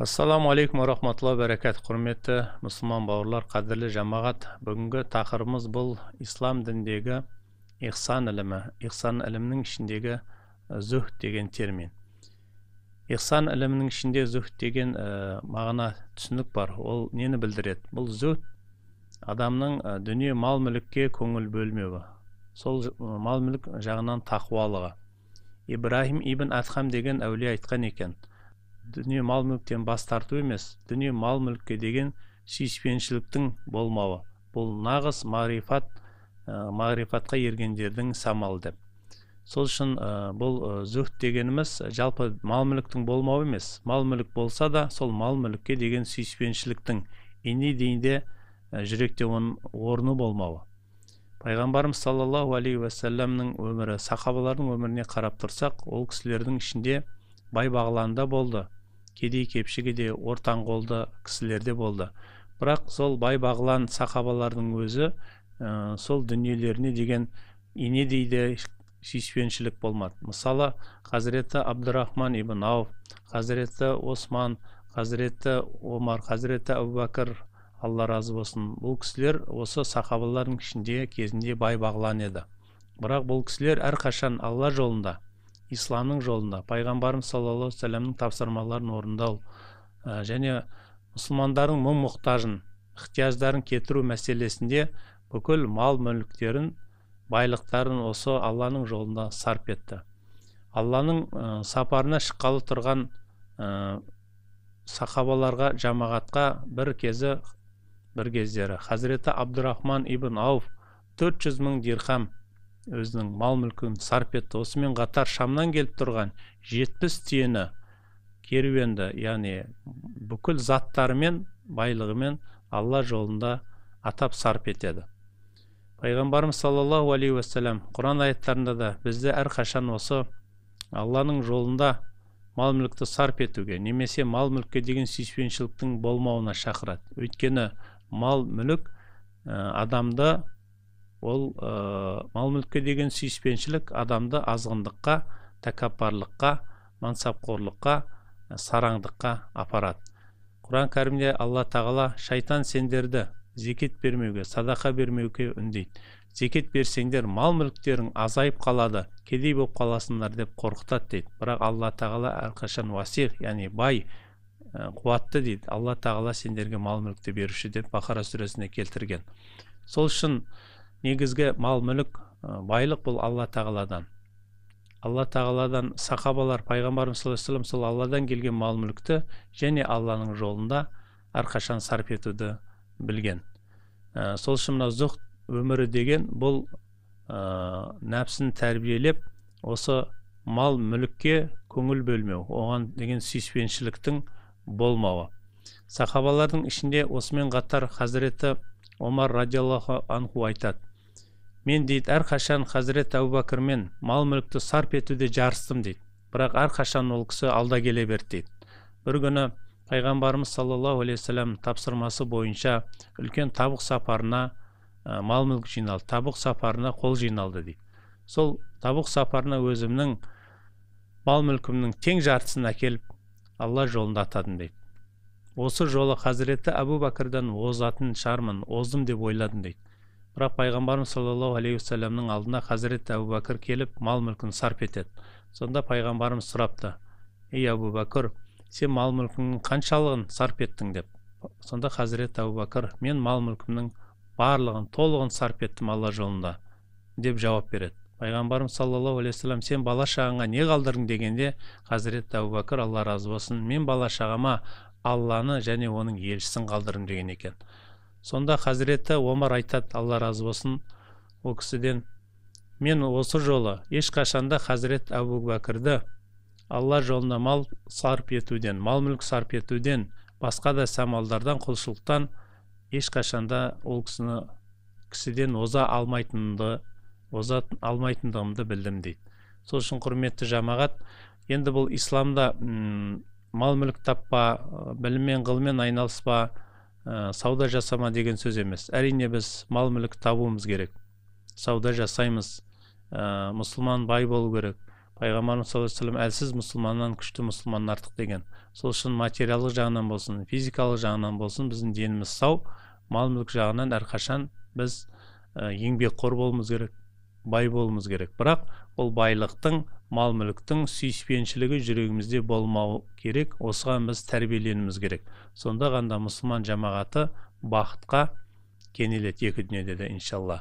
ассалаумағалейкум алейкум рахматулла баракат құрметті мұсылман бауырлар қадірлі жамағат бүгінгі тақырыбымыз бұл ислам дініндегі ихсан ілімі ихсан ілімінің ішіндегі зүһд деген термин ихсан ілімінің ішінде зүһд деген ә, мағына түсінік бар ол нені білдіреді бұл зүһд адамның дүние мал мүлікке көңіл бөлмеуі сол мал мүлік жағынан тақуалығы ибраһим ибн адхам деген әулие айтқан екен дүние мал мүліктен бас тарту емес дүние мал мүлікке деген сүйіспеншіліктің болмауы бұл нағыз марифат ә, мағрифатқа ергендердің самалы деп сол үшін ә, бұл ә, дегеніміз жалпы мал мүліктің болмауы емес мал мүлік болса да сол мал мүлікке деген сүйіспеншіліктің ине дейінде ә, жүректе оның орны болмауы пайғамбарымыз саллаллаху алейхи уассаламның өмірі сахабалардың өміріне қарап тұрсақ ол кісілердің ішінде бай да болды кедей кепшігі де ортан қолды кісілерде болды бірақ сол бай бағлан сахабалардың өзі ә, сол дүниелеріне деген инедей де сүйіспеншілік болмады мысалы хазіреті абдурахман ибн ауф хазіреті осман хазіреті омар хазіреті әбубәкір алла разы болсын бұл кісілер осы сахабалардың ішінде кезінде бай бағлан еді бірақ бұл кісілер әрқашан алла жолында исламның жолында пайғамбарымыз саллаллаху алейхи тапсырмаларын орындау және мұсылмандардың мұң мұқтажын ықтияждарын кетіру мәселесінде бүкіл мал мүліктерін байлықтарын осы алланың жолында сарп етті алланың ә, сапарына шыққалы тұрған ә, сахабаларға жамағатқа бір кезі бір кездері хазіреті абдурахман ибн ауф 400 жүз мың дирхам өзінің мал мүлкін сарп етті осымен қатар шамнан келіп тұрған жетпіс түйені керуенді яғни бүкіл заттарымен байлығымен алла жолында атап сарп етеді пайғамбарымыз саллаллаху алейхи уассалам құран аяттарында да бізді әрқашан осы алланың жолында мал мүлікті сарп етуге немесе мал мүлікке деген сүйіспеншіліктің болмауына шақырады өйткені мал мүлік адамды ол ә, мал мүлікке деген сүйіспеншілік адамды азғындыққа тәкаппарлыққа мансапқорлыққа сараңдыққа апарады құран кәрімде алла тағала шайтан сендерді зекет бермеуге садақа бермеуге үндейді зекет берсеңдер мал мүліктерің азайып қалады кедей болып қаласыңдар деп қорқытады дейді бірақ алла тағала әрқашан уасих яғни бай қуатты дейді алла тағала сендерге мал мүлікті беруші деп бақара сүресінде келтірген сол үшін негізгі мал мүлік байлық бұл алла тағаладан алла тағаладан сахабалар пайғамбарымыз саллаллаху сол алладан келген мал мүлікті және алланың жолында арқашан сарп етуді білген ә, сол үшін мына өмірі деген бұл ә, нәпсін тәрбиелеп осы мал мүлікке көңіл бөлмеу оған деген сүйіспеншіліктің болмауы сахабалардың ішінде осымен қатар хазіреті омар радиаллаху анху айтады мен дейді әрқашан хазірет әбу бәкірмен мал мүлікті сарп етуде жарыстым дейді бірақ әрқашан ол кісі алда келе берді дейді бір күні пайғамбарымыз саллаллаху алейхи тапсырмасы бойынша үлкен табық сапарына ә, мал мүлік жиналды табық сапарына қол жиналды дейді сол табық сапарына өзімнің мал мүлкімнің тең жартысын әкеліп алла жолында атадым дейді осы жолы хазіреті әбу бәкірдан озатын шығармын оздым деп ойладым дейді бірақ пайғамбарымыз саллаллаху алейхи уассаламның алдына хазіреті әбу бәкір келіп мал мүлкін сарп етеді сонда пайғамбарымыз сұрапты ей әбу бәкір сен мал мүлкіңнің қаншалығын сарп еттің деп сонда хазірет әбу бәкір мен мал мүлкімнің барлығын толығын сарп еттім алла жолында деп жауап береді пайғамбарымыз саллаллаху алейхи вассалам сен бала шағаңа не қалдырдың дегенде хазірет әбу бәкір алла разы болсын мен бала шағама алланы және оның елшісін қалдырдым деген екен сонда хазіреті омар айтады алла разы болсын ол кісіден мен осы жолы ешқашанда хазірет әбу бәкірді алла жолына мал сарп етуден мал мүлік сарп етуден басқа да сәмалдардан құлшылықтан ешқашанда ол кісіні кісіден оза алмайтынымды оза алмайтындығымды білдім дейді сол үшін құрметті жамағат енді бұл исламда ұм, мал мүлік таппа білім мен ғылыммен айналыспа ә, сауда жасама деген сөз емес әрине біз мал мүлік табуымыз керек сауда жасаймыз ә, мұсылман бай болу керек пайғамбарымыз саллаллаху алейhi әлсіз мұсылманнан күшті мұсылман артық деген сол үшін материалдық жағынан болсын физикалық жағынан болсын біздің деніміз сау мал мүлік жағынан әрқашан біз ә, еңбекқор болуымыз керек бай болуымыз керек бірақ ол байлықтың мал мүліктің сүйіспеншілігі жүрегімізде болмау керек осыған біз тәрбиеленуіміз керек сонда ғана мұсылман жамағаты бақытқа кенеледі екі дүниеде де иншалла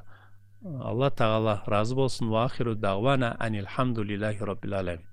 алла тағала разы болсын уахиру дағвана әнилхамдулиллахи роббил